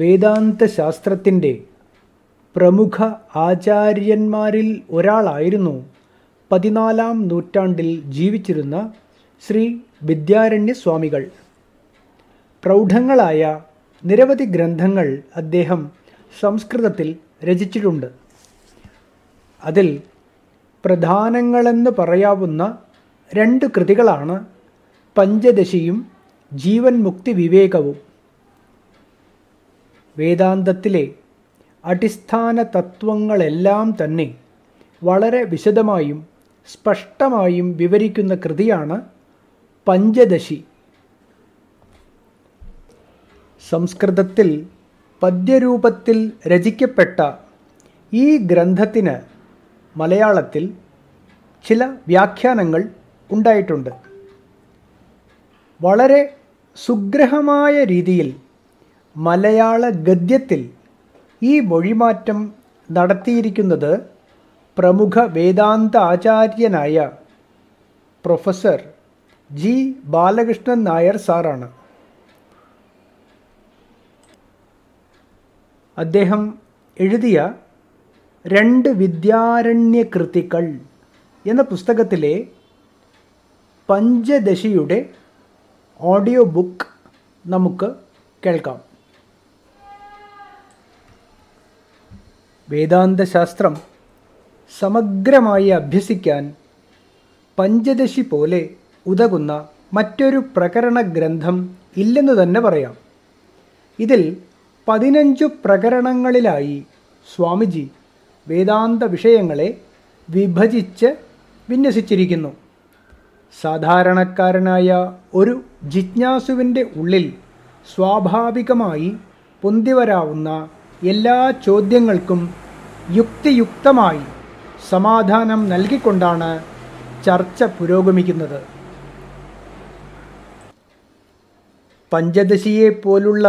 വേദാന്തശാസ്ത്രത്തിൻ്റെ പ്രമുഖ ആചാര്യന്മാരിൽ ഒരാളായിരുന്നു പതിനാലാം നൂറ്റാണ്ടിൽ ജീവിച്ചിരുന്ന ശ്രീ വിദ്യാരണ്യ സ്വാമികൾ പ്രൗഢങ്ങളായ നിരവധി ഗ്രന്ഥങ്ങൾ അദ്ദേഹം സംസ്കൃതത്തിൽ രചിച്ചിട്ടുണ്ട് അതിൽ പ്രധാനങ്ങളെന്ന് പറയാവുന്ന രണ്ട് കൃതികളാണ് പഞ്ചദശിയും ജീവൻ മുക്തി വിവേകവും വേദാന്തത്തിലെ അടിസ്ഥാന തത്വങ്ങളെല്ലാം തന്നെ വളരെ വിശദമായും സ്പഷ്ടമായും വിവരിക്കുന്ന കൃതിയാണ് പഞ്ചദശി സംസ്കൃതത്തിൽ പദ്യരൂപത്തിൽ രചിക്കപ്പെട്ട ഈ ഗ്രന്ഥത്തിന് മലയാളത്തിൽ ചില വ്യാഖ്യാനങ്ങൾ ഉണ്ടായിട്ടുണ്ട് വളരെ സുഗ്രഹമായ രീതിയിൽ മലയാള ഗദ്യത്തിൽ ഈ മൊഴിമാറ്റം നടത്തിയിരിക്കുന്നത് പ്രമുഖ വേദാന്ത ആചാര്യനായ പ്രൊഫസർ ജി ബാലകൃഷ്ണൻ നായർ സാറാണ് അദ്ദേഹം എഴുതിയ രണ്ട് വിദ്യാരണ്യ കൃതികൾ എന്ന പുസ്തകത്തിലെ പഞ്ചദശിയുടെ ഓഡിയോ ബുക്ക് നമുക്ക് കേൾക്കാം വേദാന്തശാസ്ത്രം സമഗ്രമായി അഭ്യസിക്കാൻ പഞ്ചദശി പോലെ ഉതകുന്ന മറ്റൊരു പ്രകരണ ഗ്രന്ഥം ഇല്ലെന്നു തന്നെ പറയാം ഇതിൽ പതിനഞ്ചു പ്രകരണങ്ങളിലായി സ്വാമിജി വേദാന്ത വിഷയങ്ങളെ വിഭജിച്ച് വിന്യസിച്ചിരിക്കുന്നു സാധാരണക്കാരനായ ഒരു ജിജ്ഞാസുവിൻ്റെ ഉള്ളിൽ സ്വാഭാവികമായി പൊന്തിവരാവുന്ന എല്ലാ ചോദ്യങ്ങൾക്കും യുക്തിയുക്തമായി സമാധാനം നൽകിക്കൊണ്ടാണ് ചർച്ച പുരോഗമിക്കുന്നത് പഞ്ചദശിയെ പോലുള്ള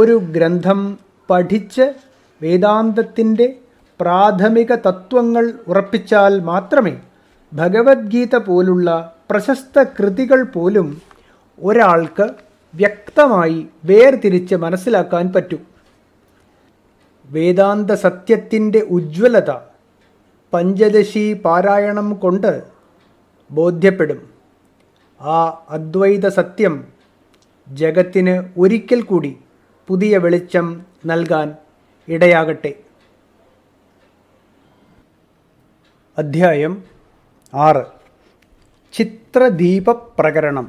ഒരു ഗ്രന്ഥം പഠിച്ച് വേദാന്തത്തിൻ്റെ പ്രാഥമിക തത്വങ്ങൾ ഉറപ്പിച്ചാൽ മാത്രമേ ഭഗവത്ഗീത പോലുള്ള പ്രശസ്ത കൃതികൾ പോലും ഒരാൾക്ക് വ്യക്തമായി വേർതിരിച്ച് മനസ്സിലാക്കാൻ പറ്റൂ വേദാന്ത സത്യത്തിൻ്റെ ഉജ്ജ്വലത പഞ്ചദശി പാരായണം കൊണ്ട് ബോധ്യപ്പെടും ആ അദ്വൈത സത്യം ജഗത്തിന് ഒരിക്കൽ കൂടി പുതിയ വെളിച്ചം നൽകാൻ ഇടയാകട്ടെ അധ്യായം ആറ് ചിത്രദീപപ്രകരണം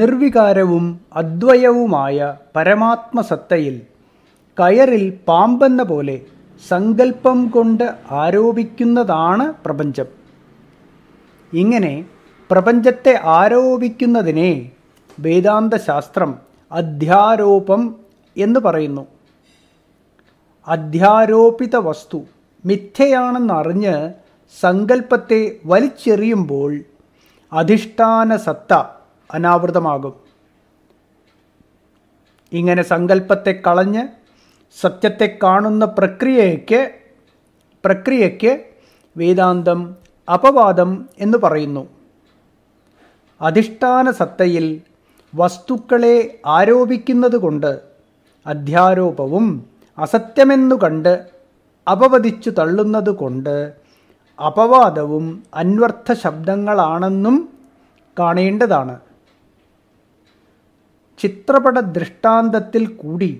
നിർവികാരവും അദ്വയവുമായ പരമാത്മസത്തയിൽ കയറിൽ പാമ്പെന്ന പോലെ സങ്കല്പം കൊണ്ട് ആരോപിക്കുന്നതാണ് പ്രപഞ്ചം ഇങ്ങനെ പ്രപഞ്ചത്തെ ആരോപിക്കുന്നതിനെ വേദാന്തശാസ്ത്രം അധ്യാരോപം എന്ന് പറയുന്നു അധ്യാരോപിത വസ്തു മിഥ്യയാണെന്നറിഞ്ഞ് സങ്കല്പത്തെ വലിച്ചെറിയുമ്പോൾ അധിഷ്ഠാന സത്ത അനാവൃതമാകും ഇങ്ങനെ സങ്കല്പത്തെ കളഞ്ഞ് സത്യത്തെ കാണുന്ന പ്രക്രിയയ്ക്ക് പ്രക്രിയയ്ക്ക് വേദാന്തം അപവാദം എന്ന് പറയുന്നു അധിഷ്ഠാന സത്തയിൽ വസ്തുക്കളെ ആരോപിക്കുന്നത് കൊണ്ട് അധ്യാരോപവും അസത്യമെന്നു കണ്ട് അപവദിച്ചു തള്ളുന്നത് കൊണ്ട് അപവാദവും അന്വർത്ഥ ശബ്ദങ്ങളാണെന്നും കാണേണ്ടതാണ് ചിത്രപട ദൃഷ്ടാന്തത്തിൽ കൂടി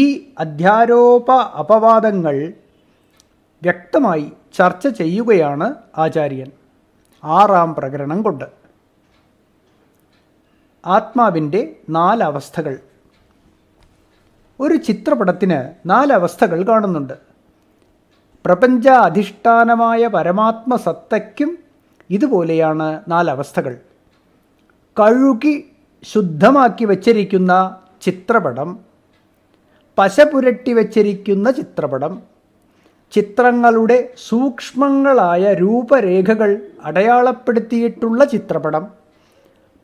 ഈ അധ്യാരോപ അപവാദങ്ങൾ വ്യക്തമായി ചർച്ച ചെയ്യുകയാണ് ആചാര്യൻ ആറാം പ്രകരണം കൊണ്ട് ആത്മാവിൻ്റെ നാലവസ്ഥകൾ ഒരു ചിത്രപടത്തിന് നാലവസ്ഥകൾ കാണുന്നുണ്ട് പ്രപഞ്ച അധിഷ്ഠാനമായ പരമാത്മസത്തയ്ക്കും ഇതുപോലെയാണ് നാലവസ്ഥകൾ കഴുകി ശുദ്ധമാക്കി വച്ചിരിക്കുന്ന ചിത്രപടം പശ പുരട്ടി വച്ചിരിക്കുന്ന ചിത്രപടം ചിത്രങ്ങളുടെ സൂക്ഷ്മങ്ങളായ രൂപരേഖകൾ അടയാളപ്പെടുത്തിയിട്ടുള്ള ചിത്രപടം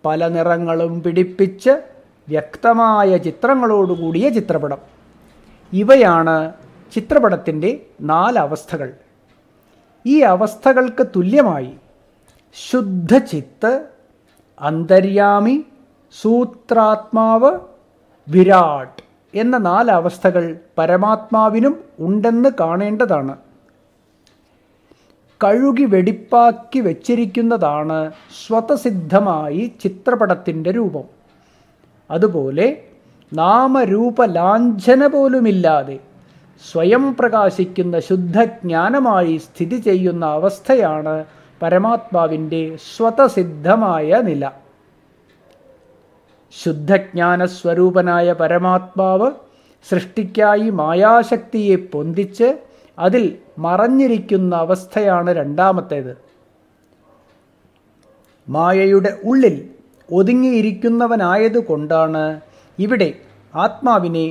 പല നിറങ്ങളും പിടിപ്പിച്ച് വ്യക്തമായ ചിത്രങ്ങളോടുകൂടിയ ചിത്രപടം ഇവയാണ് ചിത്രപടത്തിൻ്റെ നാലവസ്ഥകൾ ഈ അവസ്ഥകൾക്ക് തുല്യമായി ശുദ്ധചിത്ത് അന്തര്യാമി സൂത്രാത്മാവ് വിരാട് എന്ന നാല് അവസ്ഥകൾ പരമാത്മാവിനും ഉണ്ടെന്ന് കാണേണ്ടതാണ് കഴുകി വെടിപ്പാക്കി വച്ചിരിക്കുന്നതാണ് സ്വതസിദ്ധമായി ചിത്രപടത്തിൻ്റെ രൂപം അതുപോലെ നാമരൂപലാഞ്ചന പോലുമില്ലാതെ സ്വയം പ്രകാശിക്കുന്ന ശുദ്ധജ്ഞാനമായി സ്ഥിതി ചെയ്യുന്ന അവസ്ഥയാണ് പരമാത്മാവിൻ്റെ സ്വതസിദ്ധമായ നില ശുദ്ധജ്ഞാനസ്വരൂപനായ പരമാത്മാവ് സൃഷ്ടിക്കായി മായാശക്തിയെ പൊന്തിച്ച് അതിൽ മറഞ്ഞിരിക്കുന്ന അവസ്ഥയാണ് രണ്ടാമത്തേത് മായയുടെ ഉള്ളിൽ ഒതുങ്ങിയിരിക്കുന്നവനായതുകൊണ്ടാണ് ഇവിടെ ആത്മാവിനെ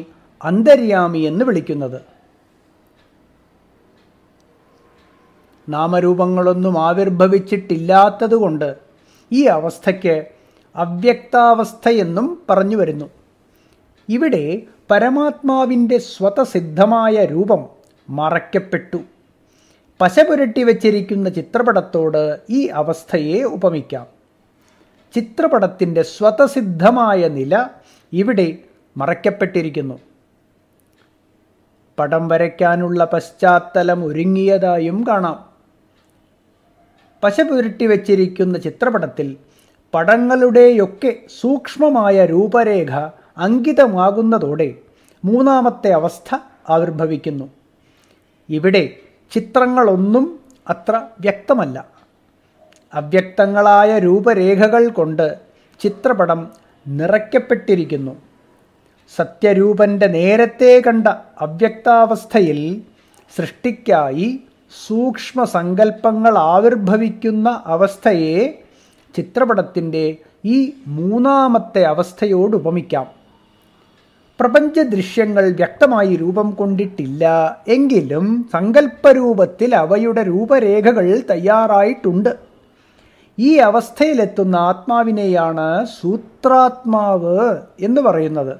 അന്തര്യാമി എന്ന് വിളിക്കുന്നത് നാമരൂപങ്ങളൊന്നും ആവിർഭവിച്ചിട്ടില്ലാത്തതുകൊണ്ട് ഈ അവസ്ഥയ്ക്ക് അവ്യക്താവസ്ഥയെന്നും പറഞ്ഞു വരുന്നു ഇവിടെ പരമാത്മാവിൻ്റെ സ്വതസിദ്ധമായ രൂപം മറയ്ക്കപ്പെട്ടു പശപുരട്ടി വച്ചിരിക്കുന്ന ചിത്രപടത്തോട് ഈ അവസ്ഥയെ ഉപമിക്കാം ചിത്രപടത്തിൻ്റെ സ്വതസിദ്ധമായ നില ഇവിടെ മറയ്ക്കപ്പെട്ടിരിക്കുന്നു പടം വരയ്ക്കാനുള്ള പശ്ചാത്തലം ഒരുങ്ങിയതായും കാണാം പശ പുരട്ടി വച്ചിരിക്കുന്ന ചിത്രപടത്തിൽ പടങ്ങളുടെയൊക്കെ സൂക്ഷ്മമായ രൂപരേഖ അങ്കിതമാകുന്നതോടെ മൂന്നാമത്തെ അവസ്ഥ ആവിർഭവിക്കുന്നു ഇവിടെ ചിത്രങ്ങളൊന്നും അത്ര വ്യക്തമല്ല അവ്യക്തങ്ങളായ രൂപരേഖകൾ കൊണ്ട് ചിത്രപടം നിറയ്ക്കപ്പെട്ടിരിക്കുന്നു സത്യരൂപൻ്റെ നേരത്തെ കണ്ട അവ്യക്താവസ്ഥയിൽ സൃഷ്ടിക്കായി സൂക്ഷ്മസങ്കല്പങ്ങൾ ആവിർഭവിക്കുന്ന അവസ്ഥയെ ചിത്രപടത്തിൻ്റെ ഈ മൂന്നാമത്തെ അവസ്ഥയോട് ഉപമിക്കാം പ്രപഞ്ച ദൃശ്യങ്ങൾ വ്യക്തമായി രൂപം കൊണ്ടിട്ടില്ല എങ്കിലും സങ്കല്പരൂപത്തിൽ അവയുടെ രൂപരേഖകൾ തയ്യാറായിട്ടുണ്ട് ഈ അവസ്ഥയിലെത്തുന്ന ആത്മാവിനെയാണ് സൂത്രാത്മാവ് എന്ന് പറയുന്നത്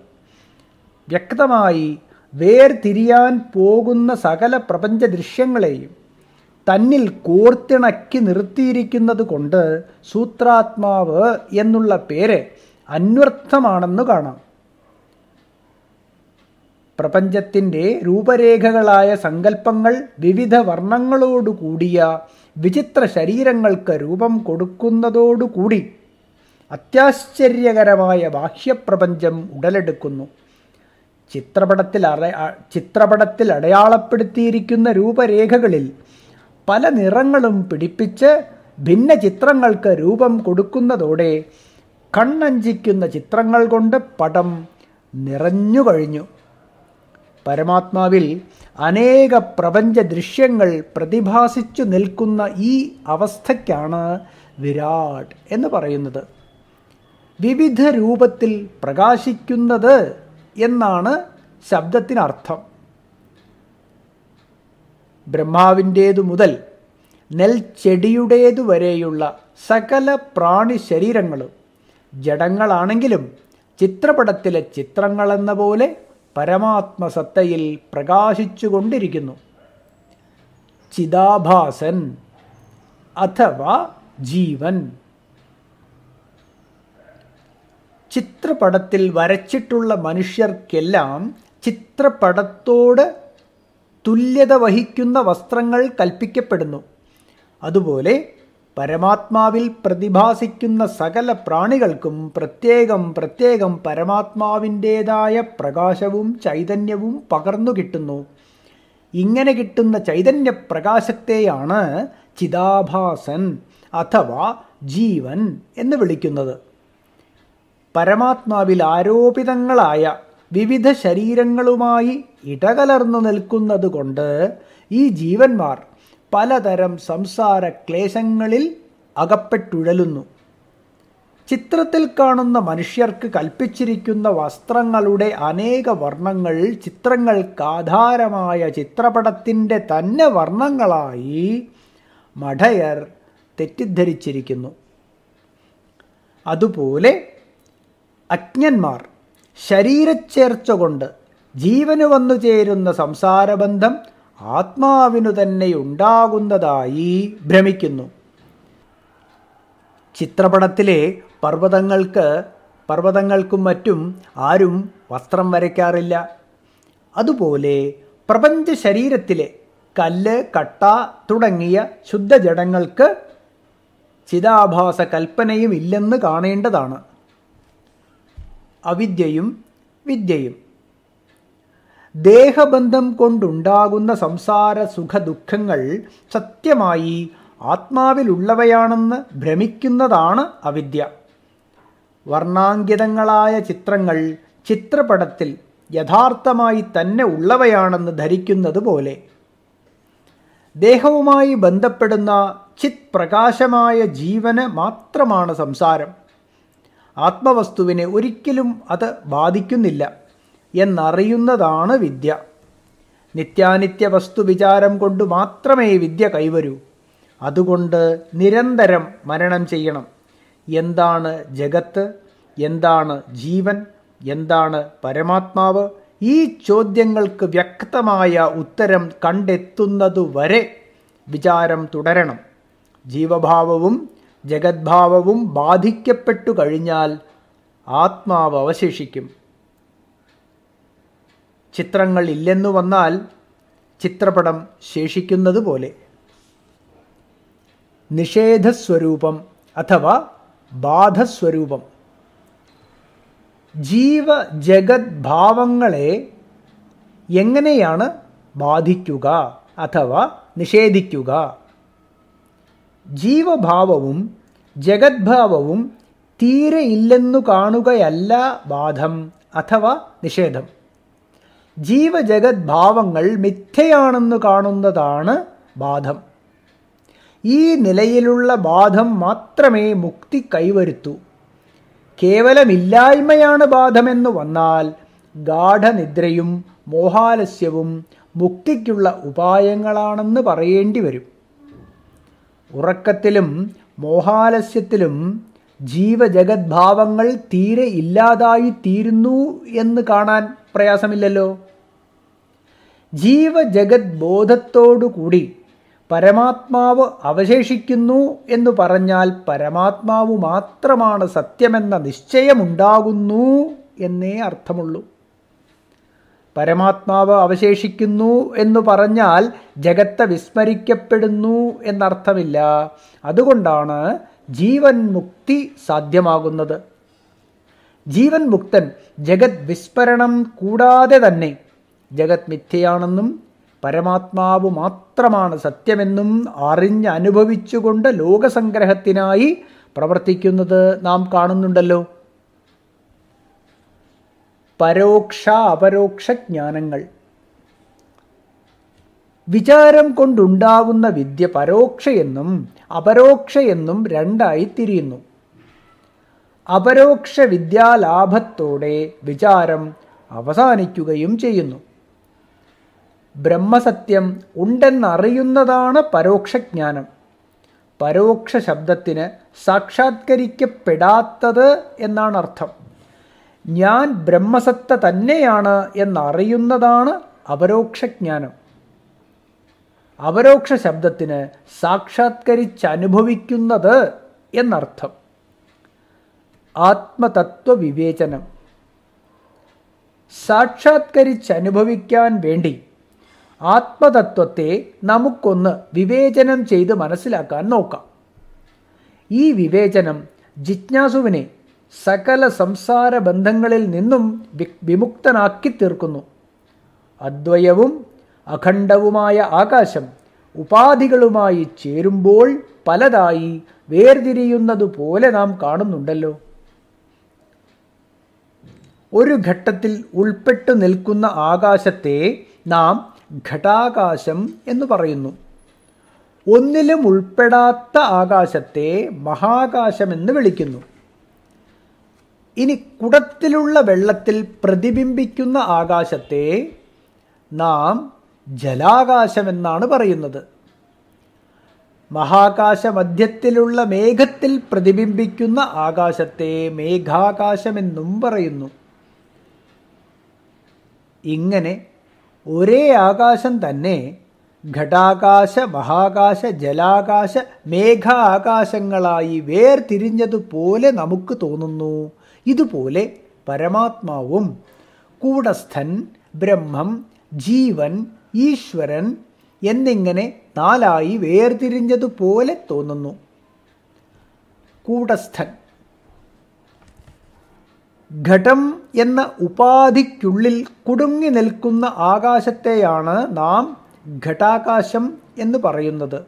വ്യക്തമായി വേർതിരിയാൻ പോകുന്ന സകല പ്രപഞ്ച ദൃശ്യങ്ങളെയും തന്നിൽ കോർത്തിണക്കി നിർത്തിയിരിക്കുന്നത് കൊണ്ട് സൂത്രാത്മാവ് എന്നുള്ള പേര് അന്വർത്ഥമാണെന്ന് കാണാം പ്രപഞ്ചത്തിൻ്റെ രൂപരേഖകളായ സങ്കല്പങ്ങൾ വിവിധ വർണ്ണങ്ങളോടുകൂടിയ വിചിത്ര ശരീരങ്ങൾക്ക് രൂപം കൊടുക്കുന്നതോടുകൂടി അത്യാശ്ചര്യകരമായ ബാഹ്യപ്രപഞ്ചം ഉടലെടുക്കുന്നു ചിത്രപടത്തിൽ അട ചിത്രപടത്തിൽ അടയാളപ്പെടുത്തിയിരിക്കുന്ന രൂപരേഖകളിൽ പല നിറങ്ങളും പിടിപ്പിച്ച് ഭിന്ന ചിത്രങ്ങൾക്ക് രൂപം കൊടുക്കുന്നതോടെ കണ്ണഞ്ചിക്കുന്ന ചിത്രങ്ങൾ കൊണ്ട് പടം നിറഞ്ഞു കഴിഞ്ഞു പരമാത്മാവിൽ അനേക പ്രപഞ്ച ദൃശ്യങ്ങൾ പ്രതിഭാസിച്ചു നിൽക്കുന്ന ഈ അവസ്ഥയ്ക്കാണ് വിരാട് എന്ന് പറയുന്നത് വിവിധ രൂപത്തിൽ പ്രകാശിക്കുന്നത് എന്നാണ് ശബ്ദത്തിനർത്ഥം ബ്രഹ്മാവിൻ്റേതു മുതൽ നെൽച്ചെടിയുടേതു വരെയുള്ള സകല പ്രാണി ശരീരങ്ങളും ജഡങ്ങളാണെങ്കിലും ചിത്രപടത്തിലെ ചിത്രങ്ങളെന്ന പോലെ പരമാത്മസത്തയിൽ പ്രകാശിച്ചു കൊണ്ടിരിക്കുന്നു ചിതാഭാസൻ അഥവാ ജീവൻ ചിത്രപടത്തിൽ വരച്ചിട്ടുള്ള മനുഷ്യർക്കെല്ലാം ചിത്രപടത്തോട് തുല്യത വഹിക്കുന്ന വസ്ത്രങ്ങൾ കൽപ്പിക്കപ്പെടുന്നു അതുപോലെ പരമാത്മാവിൽ പ്രതിഭാസിക്കുന്ന സകല പ്രാണികൾക്കും പ്രത്യേകം പ്രത്യേകം പരമാത്മാവിൻ്റേതായ പ്രകാശവും ചൈതന്യവും പകർന്നു കിട്ടുന്നു ഇങ്ങനെ കിട്ടുന്ന ചൈതന്യ പ്രകാശത്തെയാണ് ചിതാഭാസൻ അഥവാ ജീവൻ എന്ന് വിളിക്കുന്നത് പരമാത്മാവിൽ ആരോപിതങ്ങളായ വിവിധ ശരീരങ്ങളുമായി ഇടകലർന്നു നിൽക്കുന്നത് കൊണ്ട് ഈ ജീവന്മാർ പലതരം സംസാര ക്ലേശങ്ങളിൽ അകപ്പെട്ടുഴലുന്നു ചിത്രത്തിൽ കാണുന്ന മനുഷ്യർക്ക് കൽപ്പിച്ചിരിക്കുന്ന വസ്ത്രങ്ങളുടെ അനേക വർണ്ണങ്ങൾ ആധാരമായ ചിത്രപടത്തിൻ്റെ തന്നെ വർണ്ണങ്ങളായി മഠയർ തെറ്റിദ്ധരിച്ചിരിക്കുന്നു അതുപോലെ അജ്ഞന്മാർ ശരീരച്ചേർച്ച കൊണ്ട് ജീവന് വന്നു ചേരുന്ന സംസാരബന്ധം ആത്മാവിനു തന്നെ ഉണ്ടാകുന്നതായി ഭ്രമിക്കുന്നു ചിത്രപടത്തിലെ പർവ്വതങ്ങൾക്ക് പർവ്വതങ്ങൾക്കും മറ്റും ആരും വസ്ത്രം വരയ്ക്കാറില്ല അതുപോലെ പ്രപഞ്ച ശരീരത്തിലെ കല്ല് കട്ട തുടങ്ങിയ ശുദ്ധജടങ്ങൾക്ക് ചിതാഭാസ കൽപ്പനയും ഇല്ലെന്ന് കാണേണ്ടതാണ് അവിദ്യയും വിദ്യയും ദേഹബന്ധം കൊണ്ടുണ്ടാകുന്ന സംസാര സുഖദുഃഖങ്ങൾ സത്യമായി ആത്മാവിലുള്ളവയാണെന്ന് ഭ്രമിക്കുന്നതാണ് അവിദ്യ വർണ്ണാങ്കിതങ്ങളായ ചിത്രങ്ങൾ ചിത്രപടത്തിൽ യഥാർത്ഥമായി തന്നെ ഉള്ളവയാണെന്ന് ധരിക്കുന്നത് പോലെ ദേഹവുമായി ബന്ധപ്പെടുന്ന ചിത് പ്രകാശമായ ജീവന് മാത്രമാണ് സംസാരം ആത്മവസ്തുവിനെ ഒരിക്കലും അത് ബാധിക്കുന്നില്ല എന്നറിയുന്നതാണ് വിദ്യ നിത്യാനിത്യ വസ്തു വിചാരം കൊണ്ട് മാത്രമേ വിദ്യ കൈവരൂ അതുകൊണ്ട് നിരന്തരം മരണം ചെയ്യണം എന്താണ് ജഗത്ത് എന്താണ് ജീവൻ എന്താണ് പരമാത്മാവ് ഈ ചോദ്യങ്ങൾക്ക് വ്യക്തമായ ഉത്തരം കണ്ടെത്തുന്നതുവരെ വിചാരം തുടരണം ജീവഭാവവും ജഗദ്ഭാവവും ബാധിക്കപ്പെട്ടു കഴിഞ്ഞാൽ ആത്മാവ് അവശേഷിക്കും ചിത്രങ്ങൾ ഇല്ലെന്നു വന്നാൽ ചിത്രപടം ശേഷിക്കുന്നത് പോലെ നിഷേധസ്വരൂപം അഥവാ ബാധസ്വരൂപം ജീവ ജഗദ്ഭാവങ്ങളെ എങ്ങനെയാണ് ബാധിക്കുക അഥവാ നിഷേധിക്കുക ജീവഭാവവും ജഗദ്ഭാവവും തീരെ ഇല്ലെന്നു കാണുകയല്ല ബാധം അഥവാ നിഷേധം ജീവജഗദ്ഭാവങ്ങൾ മിഥ്യയാണെന്ന് കാണുന്നതാണ് ബാധം ഈ നിലയിലുള്ള ബാധം മാത്രമേ മുക്തി കൈവരുത്തൂ കേവലമില്ലായ്മയാണ് ബാധമെന്ന് വന്നാൽ ഗാഠനിദ്രയും മോഹാലസ്യവും മുക്തിക്കുള്ള ഉപായങ്ങളാണെന്ന് പറയേണ്ടി വരും ഉറക്കത്തിലും മോഹാലസ്യത്തിലും ജീവജഗദ്ഭാവങ്ങൾ തീരെ ഇല്ലാതായി തീരുന്നു എന്ന് കാണാൻ പ്രയാസമില്ലല്ലോ ജീവജഗത് പരമാത്മാവ് അവശേഷിക്കുന്നു എന്ന് പറഞ്ഞാൽ പരമാത്മാവ് മാത്രമാണ് സത്യമെന്ന നിശ്ചയമുണ്ടാകുന്നു എന്നേ അർത്ഥമുള്ളൂ പരമാത്മാവ് അവശേഷിക്കുന്നു എന്ന് പറഞ്ഞാൽ ജഗത്ത് വിസ്മരിക്കപ്പെടുന്നു എന്നർത്ഥമില്ല അതുകൊണ്ടാണ് ജീവൻ മുക്തി സാധ്യമാകുന്നത് ജീവൻ മുക്തൻ ജഗത് വിസ്മരണം കൂടാതെ തന്നെ ജഗത് മിഥ്യയാണെന്നും പരമാത്മാവ് മാത്രമാണ് സത്യമെന്നും അറിഞ്ഞനുഭവിച്ചുകൊണ്ട് ലോകസംഗ്രഹത്തിനായി പ്രവർത്തിക്കുന്നത് നാം കാണുന്നുണ്ടല്ലോ പരോക്ഷ അപരോക്ഷ ജ്ഞാനങ്ങൾ വിചാരം കൊണ്ടുണ്ടാവുന്ന വിദ്യ പരോക്ഷയെന്നും അപരോക്ഷയെന്നും രണ്ടായി തിരിയുന്നു അപരോക്ഷ വിദ്യാലാഭത്തോടെ വിചാരം അവസാനിക്കുകയും ചെയ്യുന്നു ബ്രഹ്മസത്യം ഉണ്ടെന്നറിയുന്നതാണ് പരോക്ഷജ്ഞാനം പരോക്ഷ ശബ്ദത്തിന് സാക്ഷാത്കരിക്കപ്പെടാത്തത് എന്നാണ് അർത്ഥം ഞാൻ ബ്രഹ്മസത്ത തന്നെയാണ് എന്നറിയുന്നതാണ് അപരോക്ഷജ്ഞാനം അപരോക്ഷ ശബ്ദത്തിന് സാക്ഷാത്കരിച്ചനുഭവിക്കുന്നത് എന്നർത്ഥം ആത്മതത്വ വിവേചനം സാക്ഷാത്കരിച്ചനുഭവിക്കാൻ വേണ്ടി ആത്മതത്വത്തെ നമുക്കൊന്ന് വിവേചനം ചെയ്ത് മനസ്സിലാക്കാൻ നോക്കാം ഈ വിവേചനം ജിജ്ഞാസുവിനെ സകല സംസാര ബന്ധങ്ങളിൽ നിന്നും വിമുക്തനാക്കി തീർക്കുന്നു അദ്വയവും അഖണ്ഡവുമായ ആകാശം ഉപാധികളുമായി ചേരുമ്പോൾ പലതായി വേർതിരിയുന്നതുപോലെ നാം കാണുന്നുണ്ടല്ലോ ഒരു ഘട്ടത്തിൽ ഉൾപ്പെട്ടു നിൽക്കുന്ന ആകാശത്തെ നാം ഘടാകാശം എന്ന് പറയുന്നു ഒന്നിലും ഉൾപ്പെടാത്ത ആകാശത്തെ മഹാകാശമെന്ന് വിളിക്കുന്നു ഇനി കുടത്തിലുള്ള വെള്ളത്തിൽ പ്രതിബിംബിക്കുന്ന ആകാശത്തെ നാം ജലാകാശമെന്നാണ് പറയുന്നത് മഹാകാശ മധ്യത്തിലുള്ള മേഘത്തിൽ പ്രതിബിംബിക്കുന്ന ആകാശത്തെ മേഘാകാശമെന്നും പറയുന്നു ഇങ്ങനെ ഒരേ ആകാശം തന്നെ ഘടാകാശ മഹാകാശ ജലാകാശ മേഘാകാശങ്ങളായി വേർതിരിഞ്ഞതുപോലെ നമുക്ക് തോന്നുന്നു ഇതുപോലെ പരമാത്മാവും കൂടസ്ഥൻ ബ്രഹ്മം ജീവൻ ഈശ്വരൻ എന്നിങ്ങനെ നാലായി വേർതിരിഞ്ഞതുപോലെ തോന്നുന്നു കൂടസ്ഥൻ ഘടം എന്ന ഉപാധിക്കുള്ളിൽ കുടുങ്ങി നിൽക്കുന്ന ആകാശത്തെയാണ് നാം ഘടാകാശം എന്ന് പറയുന്നത്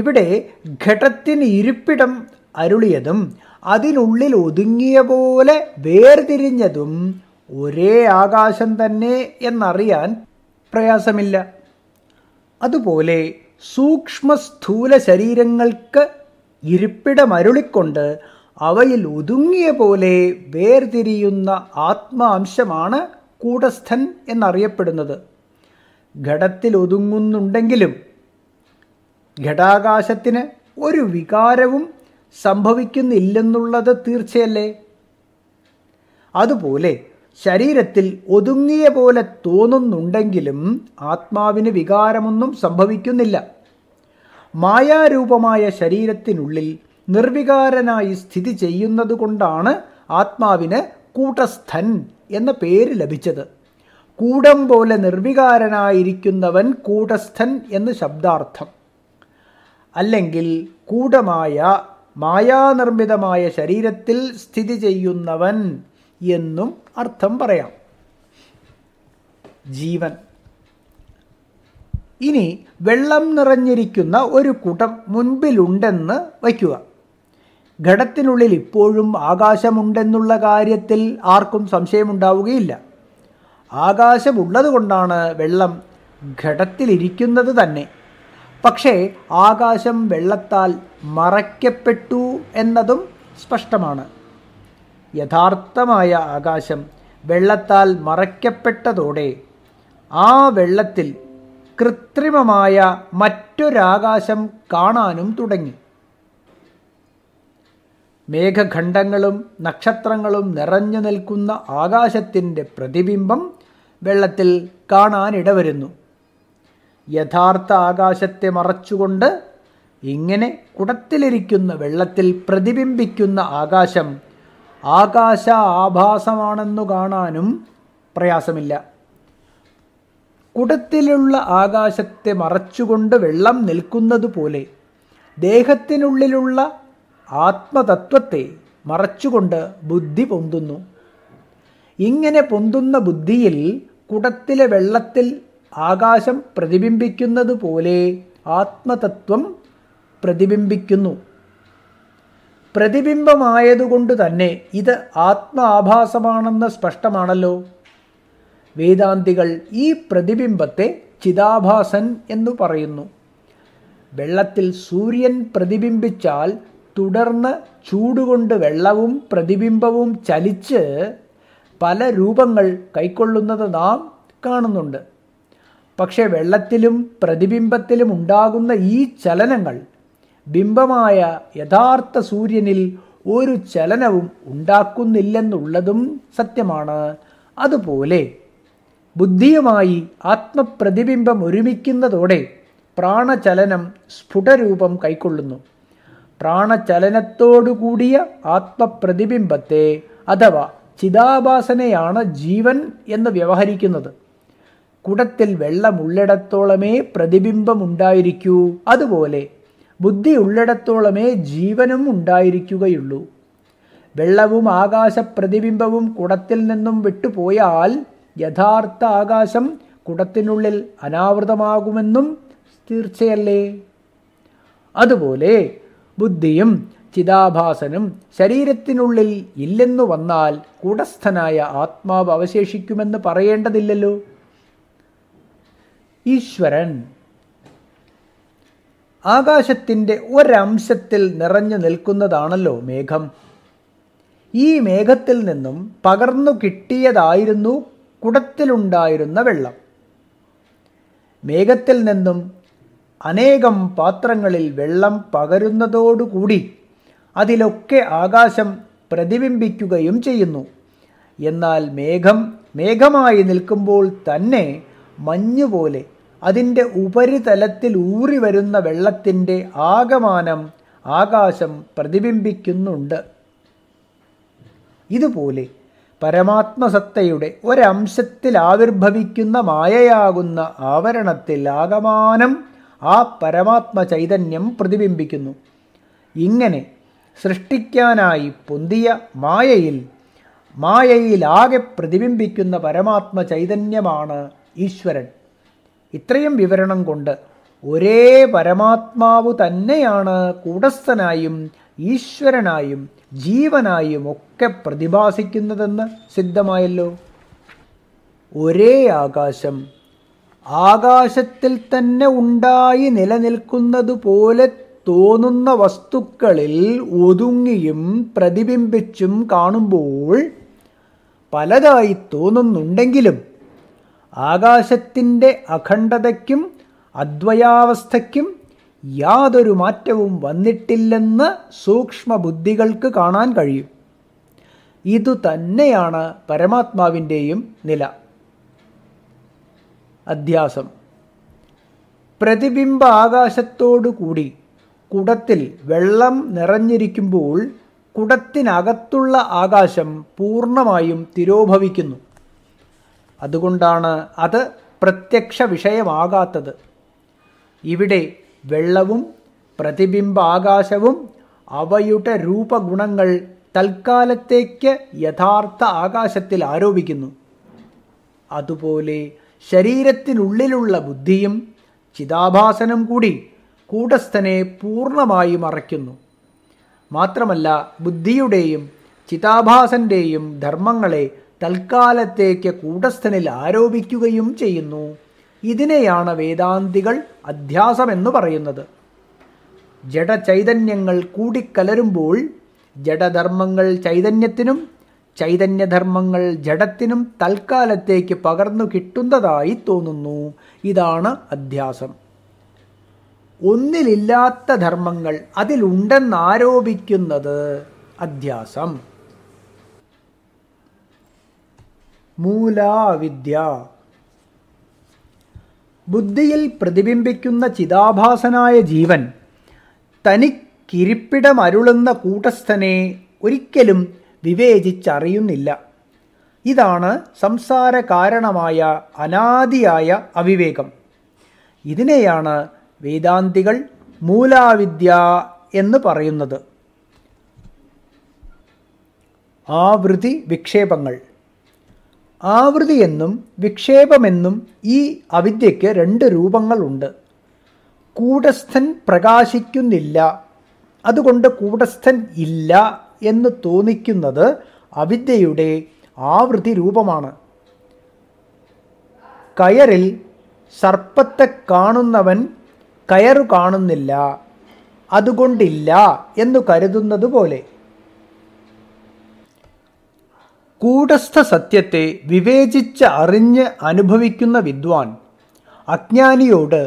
ഇവിടെ ഘടത്തിന് ഇരിപ്പിടം അരുളിയതും അതിനുള്ളിൽ ഒതുങ്ങിയ പോലെ വേർതിരിഞ്ഞതും ഒരേ ആകാശം തന്നെ എന്നറിയാൻ പ്രയാസമില്ല അതുപോലെ സൂക്ഷ്മ സ്ഥൂല ശരീരങ്ങൾക്ക് ഇരിപ്പിടമരുളിക്കൊണ്ട് അവയിൽ ഒതുങ്ങിയ പോലെ വേർതിരിയുന്ന ആത്മാംശമാണ് കൂടസ്ഥൻ എന്നറിയപ്പെടുന്നത് ഘടത്തിൽ ഒതുങ്ങുന്നുണ്ടെങ്കിലും ഘടാകാശത്തിന് ഒരു വികാരവും സംഭവിക്കുന്നില്ലെന്നുള്ളത് തീർച്ചയല്ലേ അതുപോലെ ശരീരത്തിൽ ഒതുങ്ങിയ പോലെ തോന്നുന്നുണ്ടെങ്കിലും ആത്മാവിന് വികാരമൊന്നും സംഭവിക്കുന്നില്ല മായാരൂപമായ ശരീരത്തിനുള്ളിൽ നിർവികാരനായി സ്ഥിതി ചെയ്യുന്നതുകൊണ്ടാണ് ആത്മാവിന് കൂട്ടസ്ഥൻ എന്ന പേര് ലഭിച്ചത് കൂടം പോലെ നിർവികാരനായിരിക്കുന്നവൻ കൂടസ്ഥൻ എന്ന് ശബ്ദാർത്ഥം അല്ലെങ്കിൽ കൂടമായ മായാനിർമ്മിതമായ ശരീരത്തിൽ സ്ഥിതി ചെയ്യുന്നവൻ എന്നും അർത്ഥം പറയാം ജീവൻ ഇനി വെള്ളം നിറഞ്ഞിരിക്കുന്ന ഒരു കൂട്ടം മുൻപിലുണ്ടെന്ന് വയ്ക്കുക ഘടത്തിനുള്ളിൽ ഇപ്പോഴും ആകാശമുണ്ടെന്നുള്ള കാര്യത്തിൽ ആർക്കും സംശയമുണ്ടാവുകയില്ല ആകാശമുള്ളതുകൊണ്ടാണ് വെള്ളം ഘടത്തിലിരിക്കുന്നത് തന്നെ പക്ഷേ ആകാശം വെള്ളത്താൽ മറയ്ക്കപ്പെട്ടു എന്നതും സ്പഷ്ടമാണ് യഥാർത്ഥമായ ആകാശം വെള്ളത്താൽ മറയ്ക്കപ്പെട്ടതോടെ ആ വെള്ളത്തിൽ കൃത്രിമമായ മറ്റൊരാകാശം കാണാനും തുടങ്ങി മേഘഖണ്ഡങ്ങളും നക്ഷത്രങ്ങളും നിറഞ്ഞു നിൽക്കുന്ന ആകാശത്തിൻ്റെ പ്രതിബിംബം വെള്ളത്തിൽ കാണാനിടവരുന്നു യഥാർത്ഥ ആകാശത്തെ മറച്ചുകൊണ്ട് ഇങ്ങനെ കുടത്തിലിരിക്കുന്ന വെള്ളത്തിൽ പ്രതിബിംബിക്കുന്ന ആകാശം ആകാശ ആഭാസമാണെന്നു കാണാനും പ്രയാസമില്ല കുടത്തിലുള്ള ആകാശത്തെ മറച്ചുകൊണ്ട് വെള്ളം നിൽക്കുന്നത് പോലെ ദേഹത്തിനുള്ളിലുള്ള ആത്മതത്വത്തെ മറച്ചുകൊണ്ട് ബുദ്ധി പൊന്തുന്നു ഇങ്ങനെ പൊന്തുന്ന ബുദ്ധിയിൽ കുടത്തിലെ വെള്ളത്തിൽ ആകാശം പ്രതിബിംബിക്കുന്നത് പോലെ ആത്മതത്വം പ്രതിബിംബിക്കുന്നു പ്രതിബിംബമായതുകൊണ്ട് തന്നെ ഇത് ആത്മാഭാസമാണെന്ന് സ്പഷ്ടമാണല്ലോ വേദാന്തികൾ ഈ പ്രതിബിംബത്തെ ചിതാഭാസൻ എന്നു പറയുന്നു വെള്ളത്തിൽ സൂര്യൻ പ്രതിബിംബിച്ചാൽ തുടർന്ന് ചൂടുകൊണ്ട് വെള്ളവും പ്രതിബിംബവും ചലിച്ച് പല രൂപങ്ങൾ കൈക്കൊള്ളുന്നത് നാം കാണുന്നുണ്ട് പക്ഷേ വെള്ളത്തിലും പ്രതിബിംബത്തിലും ഉണ്ടാകുന്ന ഈ ചലനങ്ങൾ ബിംബമായ യഥാർത്ഥ സൂര്യനിൽ ഒരു ചലനവും ഉണ്ടാക്കുന്നില്ലെന്നുള്ളതും സത്യമാണ് അതുപോലെ ബുദ്ധിയുമായി ആത്മപ്രതിബിംബം ഒരുമിക്കുന്നതോടെ പ്രാണചലനം സ്ഫുടരൂപം കൈക്കൊള്ളുന്നു പ്രാണചലനത്തോടുകൂടിയ ആത്മപ്രതിബിംബത്തെ അഥവാ ചിതാഭാസനയാണ് ജീവൻ എന്ന് വ്യവഹരിക്കുന്നത് കുടത്തിൽ വെള്ളമുള്ളിടത്തോളമേ പ്രതിബിംബമുണ്ടായിരിക്കൂ അതുപോലെ ബുദ്ധി ഉള്ളിടത്തോളമേ ജീവനും ഉണ്ടായിരിക്കുകയുള്ളൂ വെള്ളവും ആകാശപ്രതിബിംബവും കുടത്തിൽ നിന്നും വിട്ടുപോയാൽ യഥാർത്ഥ ആകാശം കുടത്തിനുള്ളിൽ അനാവൃതമാകുമെന്നും തീർച്ചയല്ലേ അതുപോലെ ബുദ്ധിയും ചിതാഭാസനും ശരീരത്തിനുള്ളിൽ ഇല്ലെന്നു വന്നാൽ കൂടസ്ഥനായ ആത്മാവ് അവശേഷിക്കുമെന്ന് പറയേണ്ടതില്ലല്ലോ ഈശ്വരൻ ആകാശത്തിൻ്റെ ഒരംശത്തിൽ നിറഞ്ഞു നിൽക്കുന്നതാണല്ലോ മേഘം ഈ മേഘത്തിൽ നിന്നും പകർന്നു കിട്ടിയതായിരുന്നു കുടത്തിലുണ്ടായിരുന്ന വെള്ളം മേഘത്തിൽ നിന്നും അനേകം പാത്രങ്ങളിൽ വെള്ളം പകരുന്നതോടുകൂടി അതിലൊക്കെ ആകാശം പ്രതിബിംബിക്കുകയും ചെയ്യുന്നു എന്നാൽ മേഘം മേഘമായി നിൽക്കുമ്പോൾ തന്നെ മഞ്ഞുപോലെ അതിൻ്റെ ഉപരിതലത്തിൽ ഊറി വരുന്ന വെള്ളത്തിൻ്റെ ആകമാനം ആകാശം പ്രതിബിംബിക്കുന്നുണ്ട് ഇതുപോലെ പരമാത്മസത്തയുടെ ഒരംശത്തിൽ ആവിർഭവിക്കുന്ന മായയാകുന്ന ആവരണത്തിൽ ആകമാനം ആ പരമാത്മ ചൈതന്യം പ്രതിബിംബിക്കുന്നു ഇങ്ങനെ സൃഷ്ടിക്കാനായി പൊന്തിയ മായയിൽ മായയിലാകെ പ്രതിബിംബിക്കുന്ന പരമാത്മ ചൈതന്യമാണ് ഈശ്വരൻ ഇത്രയും വിവരണം കൊണ്ട് ഒരേ പരമാത്മാവ് തന്നെയാണ് കൂടസ്ഥനായും ഈശ്വരനായും ജീവനായും ഒക്കെ പ്രതിഭാസിക്കുന്നതെന്ന് സിദ്ധമായല്ലോ ഒരേ ആകാശം ആകാശത്തിൽ തന്നെ ഉണ്ടായി നിലനിൽക്കുന്നതുപോലെ തോന്നുന്ന വസ്തുക്കളിൽ ഒതുങ്ങിയും പ്രതിബിംബിച്ചും കാണുമ്പോൾ പലതായി തോന്നുന്നുണ്ടെങ്കിലും ആകാശത്തിൻ്റെ അഖണ്ഡതയ്ക്കും അദ്വയാവസ്ഥയ്ക്കും യാതൊരു മാറ്റവും വന്നിട്ടില്ലെന്ന് സൂക്ഷ്മബുദ്ധികൾക്ക് കാണാൻ കഴിയും ഇതു തന്നെയാണ് പരമാത്മാവിൻ്റെയും നില അധ്യാസം പ്രതിബിംബ ആകാശത്തോടുകൂടി കുടത്തിൽ വെള്ളം നിറഞ്ഞിരിക്കുമ്പോൾ കുടത്തിനകത്തുള്ള ആകാശം പൂർണ്ണമായും തിരോഭവിക്കുന്നു അതുകൊണ്ടാണ് അത് പ്രത്യക്ഷ വിഷയമാകാത്തത് ഇവിടെ വെള്ളവും പ്രതിബിംബ ആകാശവും അവയുടെ രൂപഗുണങ്ങൾ തൽക്കാലത്തേക്ക് യഥാർത്ഥ ആകാശത്തിൽ ആരോപിക്കുന്നു അതുപോലെ ശരീരത്തിനുള്ളിലുള്ള ബുദ്ധിയും ചിതാഭാസനം കൂടി കൂടസ്ഥനെ പൂർണ്ണമായി മറയ്ക്കുന്നു മാത്രമല്ല ബുദ്ധിയുടെയും ചിതാഭാസൻ്റെയും ധർമ്മങ്ങളെ തൽക്കാലത്തേക്ക് കൂടസ്ഥനിൽ ആരോപിക്കുകയും ചെയ്യുന്നു ഇതിനെയാണ് വേദാന്തികൾ അധ്യാസമെന്ന് പറയുന്നത് ജഡചൈതന്യങ്ങൾ കൂടിക്കലരുമ്പോൾ ജഡധർമ്മങ്ങൾ ചൈതന്യത്തിനും ചൈതന്യധർമ്മങ്ങൾ ജഡത്തിനും തൽക്കാലത്തേക്ക് പകർന്നു കിട്ടുന്നതായി തോന്നുന്നു ഇതാണ് അധ്യാസം ഒന്നിലില്ലാത്ത ധർമ്മങ്ങൾ അതിലുണ്ടെന്നാരോപിക്കുന്നത് അധ്യാസം മൂലാവിദ്യ ബുദ്ധിയിൽ പ്രതിബിംബിക്കുന്ന ചിതാഭാസനായ ജീവൻ തനിക്കിരിപ്പിടമരുളുന്ന കൂട്ടസ്ഥനെ ഒരിക്കലും വിവേചിച്ചറിയുന്നില്ല ഇതാണ് സംസാര കാരണമായ അനാദിയായ അവിവേകം ഇതിനെയാണ് വേദാന്തികൾ മൂലാവിദ്യ എന്ന് പറയുന്നത് ആവൃത്തി വിക്ഷേപങ്ങൾ ആവൃതിയെന്നും വിക്ഷേപമെന്നും ഈ അവിദ്യയ്ക്ക് രണ്ട് രൂപങ്ങളുണ്ട് കൂടസ്ഥൻ പ്രകാശിക്കുന്നില്ല അതുകൊണ്ട് കൂടസ്ഥൻ ഇല്ല എന്ന് തോന്നിക്കുന്നത് അവിദ്യയുടെ ആവൃത്തി രൂപമാണ് കയറിൽ സർപ്പത്തെ കാണുന്നവൻ കയറു കാണുന്നില്ല അതുകൊണ്ടില്ല എന്ന് കരുതുന്നത് പോലെ കൂടസ്ഥ സത്യത്തെ വിവേചിച്ച് അറിഞ്ഞ് അനുഭവിക്കുന്ന വിദ്വാൻ അജ്ഞാനിയോട്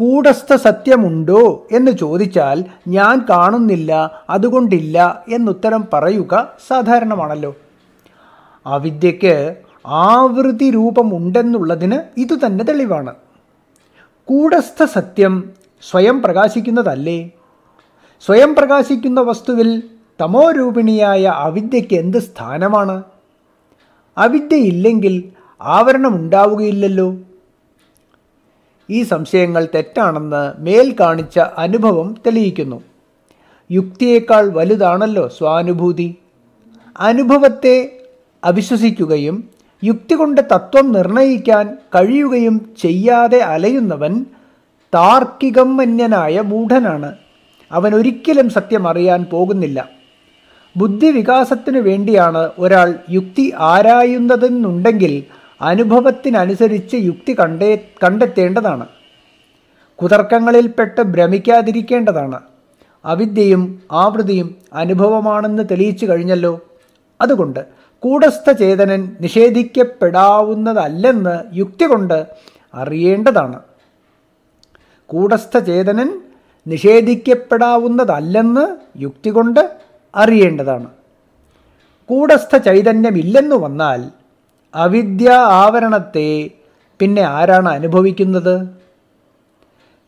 കൂടസ്ഥ സത്യമുണ്ടോ എന്ന് ചോദിച്ചാൽ ഞാൻ കാണുന്നില്ല അതുകൊണ്ടില്ല എന്നുത്തരം പറയുക സാധാരണമാണല്ലോ അവിദ്യയ്ക്ക് ആവൃത്തി രൂപമുണ്ടെന്നുള്ളതിന് ഇതുതന്നെ തെളിവാണ് കൂടസ്ഥ സത്യം സ്വയം പ്രകാശിക്കുന്നതല്ലേ സ്വയം പ്രകാശിക്കുന്ന വസ്തുവിൽ തമോരൂപിണിയായ അവിദ്യയ്ക്ക് എന്ത് സ്ഥാനമാണ് അവിദ്യയില്ലെങ്കിൽ ആവരണം ഉണ്ടാവുകയില്ലല്ലോ ഈ സംശയങ്ങൾ തെറ്റാണെന്ന് മേൽ കാണിച്ച അനുഭവം തെളിയിക്കുന്നു യുക്തിയേക്കാൾ വലുതാണല്ലോ സ്വാനുഭൂതി അനുഭവത്തെ അവിശ്വസിക്കുകയും യുക്തി കൊണ്ട് തത്വം നിർണയിക്കാൻ കഴിയുകയും ചെയ്യാതെ അലയുന്നവൻ താർക്കികം മൂഢനാണ് അവൻ ഒരിക്കലും സത്യം അറിയാൻ പോകുന്നില്ല ബുദ്ധിവികാസത്തിനു വേണ്ടിയാണ് ഒരാൾ യുക്തി ആരായുന്നതെന്നുണ്ടെങ്കിൽ അനുഭവത്തിനനുസരിച്ച് യുക്തി കണ്ടേ കണ്ടെത്തേണ്ടതാണ് കുതർക്കങ്ങളിൽപ്പെട്ട് ഭ്രമിക്കാതിരിക്കേണ്ടതാണ് അവിദ്യയും ആവൃതിയും അനുഭവമാണെന്ന് തെളിയിച്ചു കഴിഞ്ഞല്ലോ അതുകൊണ്ട് കൂടസ്ഥചേതനൻ നിഷേധിക്കപ്പെടാവുന്നതല്ലെന്ന് യുക്തി കൊണ്ട് അറിയേണ്ടതാണ് കൂടസ്ഥചേതനൻ നിഷേധിക്കപ്പെടാവുന്നതല്ലെന്ന് യുക്തി കൊണ്ട് അറിയേണ്ടതാണ് കൂടസ്ഥ ചൈതന്യമില്ലെന്നു വന്നാൽ അവിദ്യ ആവരണത്തെ പിന്നെ ആരാണ് അനുഭവിക്കുന്നത്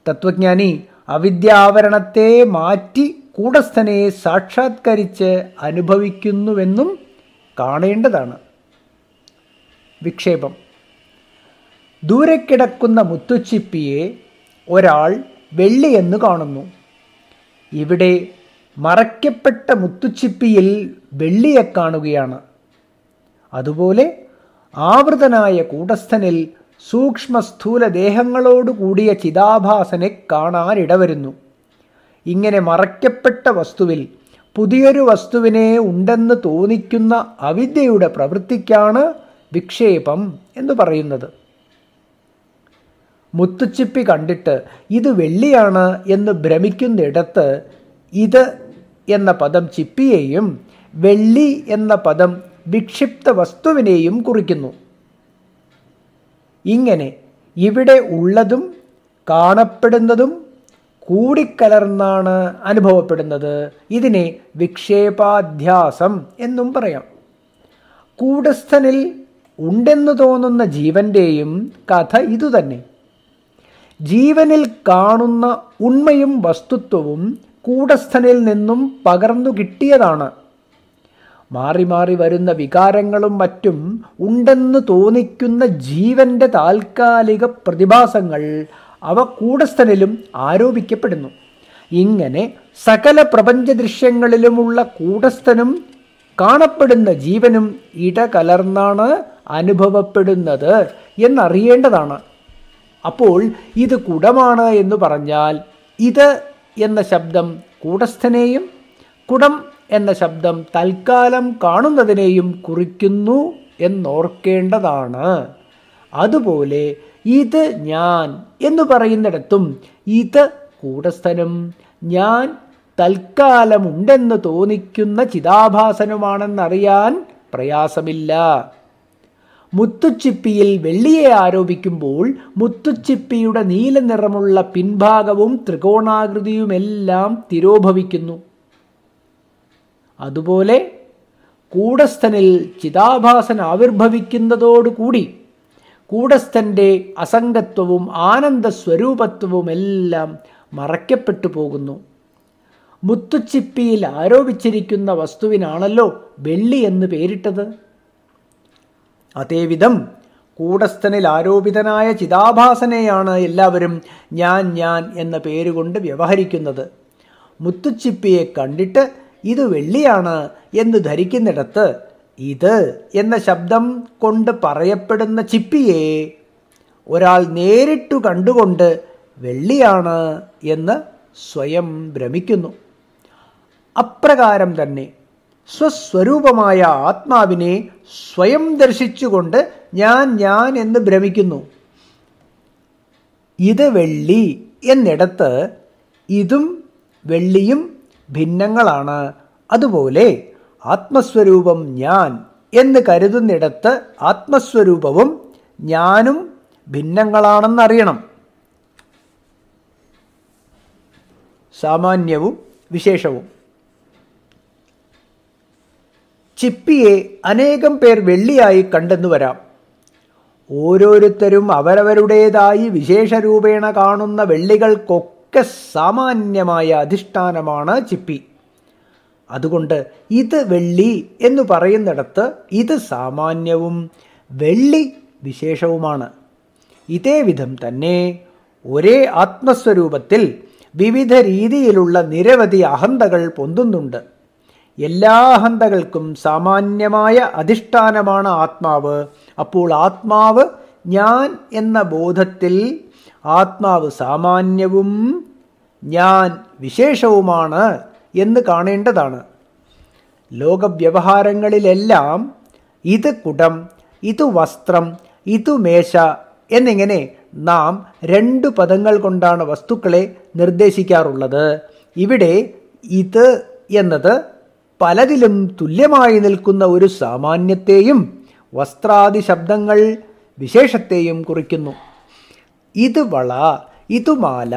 തത്വജ്ഞാനി അവിദ്യ ആവരണത്തെ മാറ്റി കൂടസ്ഥനെ സാക്ഷാത്കരിച്ച് അനുഭവിക്കുന്നുവെന്നും കാണേണ്ടതാണ് വിക്ഷേപം ദൂരെ കിടക്കുന്ന മുത്തുച്ചിപ്പിയെ ഒരാൾ വെള്ളിയെന്ന് കാണുന്നു ഇവിടെ മറയ്ക്കപ്പെട്ട മുത്തുച്ചിപ്പിയിൽ വെള്ളിയെ കാണുകയാണ് അതുപോലെ ആവൃതനായ കൂടസ്ഥനിൽ സൂക്ഷ്മ സ്ഥൂല ദേഹങ്ങളോടു കൂടിയ ചിതാഭാസനെ കാണാനിടവരുന്നു ഇങ്ങനെ മറയ്ക്കപ്പെട്ട വസ്തുവിൽ പുതിയൊരു വസ്തുവിനെ ഉണ്ടെന്ന് തോന്നിക്കുന്ന അവിദ്യയുടെ പ്രവൃത്തിക്കാണ് വിക്ഷേപം എന്ന് പറയുന്നത് മുത്തുച്ചിപ്പി കണ്ടിട്ട് ഇത് വെള്ളിയാണ് എന്ന് ഭ്രമിക്കുന്നിടത്ത് ഇത് എന്ന പദം ചിപ്പിയെയും വെള്ളി എന്ന പദം വിക്ഷിപ്ത വസ്തുവിനെയും കുറിക്കുന്നു ഇങ്ങനെ ഇവിടെ ഉള്ളതും കാണപ്പെടുന്നതും കൂടിക്കലർന്നാണ് അനുഭവപ്പെടുന്നത് ഇതിനെ വിക്ഷേപാധ്യാസം എന്നും പറയാം കൂടസ്ഥനിൽ ഉണ്ടെന്ന് തോന്നുന്ന ജീവൻ്റെയും കഥ ഇതുതന്നെ ജീവനിൽ കാണുന്ന ഉണ്മയും വസ്തുത്വവും കൂടസ്ഥനിൽ നിന്നും പകർന്നു കിട്ടിയതാണ് മാറി മാറി വരുന്ന വികാരങ്ങളും മറ്റും ഉണ്ടെന്ന് തോന്നിക്കുന്ന ജീവന്റെ താൽക്കാലിക പ്രതിഭാസങ്ങൾ അവ കൂടസ്ഥനിലും ആരോപിക്കപ്പെടുന്നു ഇങ്ങനെ സകല പ്രപഞ്ച ദൃശ്യങ്ങളിലുമുള്ള കൂടസ്ഥനും കാണപ്പെടുന്ന ജീവനും ഇടകലർന്നാണ് അനുഭവപ്പെടുന്നത് എന്നറിയേണ്ടതാണ് അപ്പോൾ ഇത് കുടമാണ് എന്ന് പറഞ്ഞാൽ ഇത് എന്ന ശബ്ദം കൂടസ്ഥനെയും കുടം എന്ന ശബ്ദം തൽക്കാലം കാണുന്നതിനെയും കുറിക്കുന്നു എന്നോർക്കേണ്ടതാണ് അതുപോലെ ഇത് ഞാൻ എന്ന് പറയുന്നിടത്തും ഇത് കൂടസ്ഥനും ഞാൻ തൽക്കാലമുണ്ടെന്ന് തോന്നിക്കുന്ന ചിതാഭാസനുമാണെന്നറിയാൻ പ്രയാസമില്ല മുത്തുച്ചിപ്പിയിൽ വെള്ളിയെ ആരോപിക്കുമ്പോൾ മുത്തുച്ചിപ്പിയുടെ നീലനിറമുള്ള പിൻഭാഗവും ത്രികോണാകൃതിയുമെല്ലാം തിരോഭവിക്കുന്നു അതുപോലെ കൂടസ്ഥനിൽ ചിതാഭാസൻ ആവിർഭവിക്കുന്നതോടുകൂടി കൂടസ്ഥൻ്റെ അസംഗത്വവും സ്വരൂപത്വവും എല്ലാം മറയ്ക്കപ്പെട്ടു പോകുന്നു മുത്തുച്ചിപ്പിയിൽ ആരോപിച്ചിരിക്കുന്ന വസ്തുവിനാണല്ലോ വെള്ളി എന്ന് പേരിട്ടത് അതേവിധം കൂടസ്ഥനിൽ ആരോപിതനായ ചിതാഭാസനെയാണ് എല്ലാവരും ഞാൻ ഞാൻ എന്ന പേരുകൊണ്ട് വ്യവഹരിക്കുന്നത് മുത്തുച്ചിപ്പിയെ കണ്ടിട്ട് ഇത് വെള്ളിയാണ് എന്ന് ധരിക്കുന്നിടത്ത് ഇത് എന്ന ശബ്ദം കൊണ്ട് പറയപ്പെടുന്ന ചിപ്പിയെ ഒരാൾ നേരിട്ടു കണ്ടുകൊണ്ട് വെള്ളിയാണ് എന്ന് സ്വയം ഭ്രമിക്കുന്നു അപ്രകാരം തന്നെ സ്വസ്വരൂപമായ ആത്മാവിനെ സ്വയം ദർശിച്ചുകൊണ്ട് ഞാൻ ഞാൻ എന്ന് ഭ്രമിക്കുന്നു ഇത് വെള്ളി എന്നിടത്ത് ഇതും വെള്ളിയും ഭിന്നങ്ങളാണ് അതുപോലെ ആത്മസ്വരൂപം ഞാൻ എന്ന് കരുതുന്നിടത്ത് ആത്മസ്വരൂപവും ഞാനും ഭിന്നങ്ങളാണെന്നറിയണം സാമാന്യവും വിശേഷവും ചിപ്പിയെ അനേകം പേർ വെള്ളിയായി കണ്ടെന്നു വരാം ഓരോരുത്തരും അവരവരുടേതായി വിശേഷരൂപേണ കാണുന്ന വെള്ളികൾക്കൊക്കെ സാമാന്യമായ അധിഷ്ഠാനമാണ് ചിപ്പി അതുകൊണ്ട് ഇത് വെള്ളി എന്ന് പറയുന്നിടത്ത് ഇത് സാമാന്യവും വെള്ളി വിശേഷവുമാണ് ഇതേ വിധം തന്നെ ഒരേ ആത്മസ്വരൂപത്തിൽ വിവിധ രീതിയിലുള്ള നിരവധി അഹന്തകൾ പൊന്തുന്നുണ്ട് എല്ലാ ഹന്തകൾക്കും സാമാന്യമായ അധിഷ്ഠാനമാണ് ആത്മാവ് അപ്പോൾ ആത്മാവ് ഞാൻ എന്ന ബോധത്തിൽ ആത്മാവ് സാമാന്യവും ഞാൻ വിശേഷവുമാണ് എന്ന് കാണേണ്ടതാണ് ലോകവ്യവഹാരങ്ങളിലെല്ലാം ഇത് കുടം ഇത് വസ്ത്രം ഇത് മേശ എന്നിങ്ങനെ നാം രണ്ട് പദങ്ങൾ കൊണ്ടാണ് വസ്തുക്കളെ നിർദ്ദേശിക്കാറുള്ളത് ഇവിടെ ഇത് എന്നത് പലതിലും തുല്യമായി നിൽക്കുന്ന ഒരു സാമാന്യത്തെയും വസ്ത്രാദി ശബ്ദങ്ങൾ വിശേഷത്തെയും കുറിക്കുന്നു ഇത് വള ഇത് മാല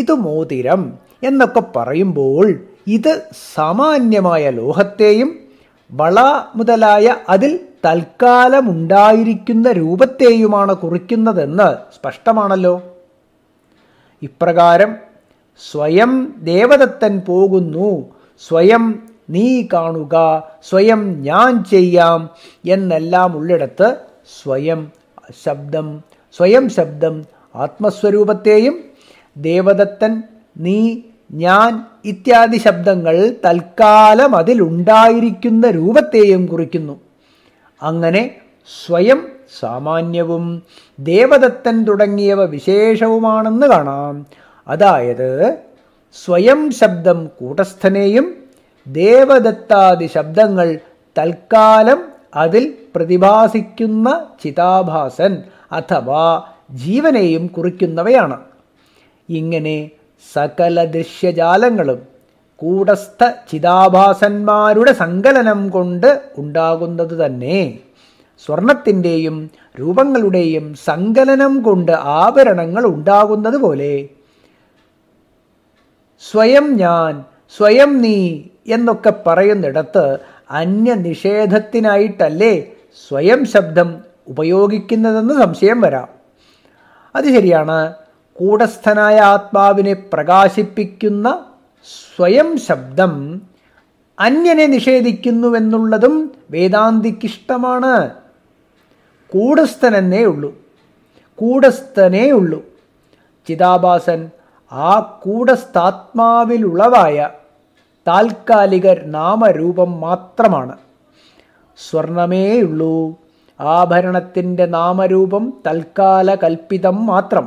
ഇത് മോതിരം എന്നൊക്കെ പറയുമ്പോൾ ഇത് സാമാന്യമായ ലോഹത്തെയും വള മുതലായ അതിൽ തൽക്കാലമുണ്ടായിരിക്കുന്ന രൂപത്തെയുമാണ് കുറിക്കുന്നതെന്ന് സ്പഷ്ടമാണല്ലോ ഇപ്രകാരം സ്വയം ദേവദത്തൻ പോകുന്നു സ്വയം നീ കാണുക സ്വയം ഞാൻ ചെയ്യാം എന്നെല്ലാം ഉള്ളിടത്ത് സ്വയം ശബ്ദം സ്വയം ശബ്ദം ആത്മസ്വരൂപത്തെയും ദേവദത്തൻ നീ ഞാൻ ഇത്യാദി ശബ്ദങ്ങൾ തൽക്കാലം അതിലുണ്ടായിരിക്കുന്ന രൂപത്തെയും കുറിക്കുന്നു അങ്ങനെ സ്വയം സാമാന്യവും ദേവദത്തൻ തുടങ്ങിയവ വിശേഷവുമാണെന്ന് കാണാം അതായത് സ്വയം ശബ്ദം കൂട്ടസ്ഥനെയും ദേവദത്താദി ശബ്ദങ്ങൾ തൽക്കാലം അതിൽ പ്രതിഭാസിക്കുന്ന ചിതാഭാസൻ അഥവാ ജീവനെയും കുറിക്കുന്നവയാണ് ഇങ്ങനെ സകല ദൃശ്യജാലങ്ങളും കൂടസ്ഥ ചിതാഭാസന്മാരുടെ സങ്കലനം കൊണ്ട് ഉണ്ടാകുന്നത് തന്നെ സ്വർണത്തിൻ്റെയും രൂപങ്ങളുടെയും സങ്കലനം കൊണ്ട് ആഭരണങ്ങൾ ഉണ്ടാകുന്നത് പോലെ സ്വയം ഞാൻ സ്വയം നീ എന്നൊക്കെ പറയുന്നിടത്ത് അന്യനിഷേധത്തിനായിട്ടല്ലേ സ്വയം ശബ്ദം ഉപയോഗിക്കുന്നതെന്ന് സംശയം വരാം അത് ശരിയാണ് കൂടസ്ഥനായ ആത്മാവിനെ പ്രകാശിപ്പിക്കുന്ന സ്വയം ശബ്ദം അന്യനെ നിഷേധിക്കുന്നുവെന്നുള്ളതും വേദാന്തിക്കിഷ്ടമാണ് കൂടസ്ഥനെന്നേ ഉള്ളൂ കൂടസ്ഥനേ ഉള്ളൂ ചിതാഭാസൻ ആ കൂടസ്ഥാത്മാവിലുളവായ താൽക്കാലിക നാമരൂപം മാത്രമാണ് സ്വർണമേയുള്ളൂ ആഭരണത്തിൻ്റെ നാമരൂപം തൽക്കാല കൽപ്പിതം മാത്രം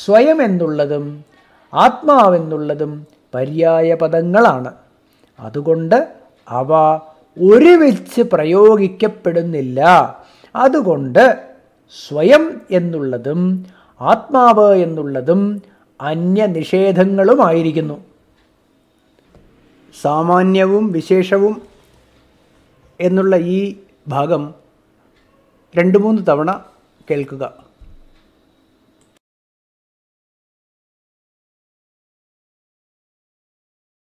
സ്വയം എന്നുള്ളതും ആത്മാവെന്നുള്ളതും പര്യായ പദങ്ങളാണ് അതുകൊണ്ട് അവ ഒരുമിച്ച് പ്രയോഗിക്കപ്പെടുന്നില്ല അതുകൊണ്ട് സ്വയം എന്നുള്ളതും ആത്മാവ് എന്നുള്ളതും അന്യ നിഷേധങ്ങളുമായിരിക്കുന്നു സാമാന്യവും വിശേഷവും എന്നുള്ള ഈ ഭാഗം രണ്ട് മൂന്ന് തവണ കേൾക്കുക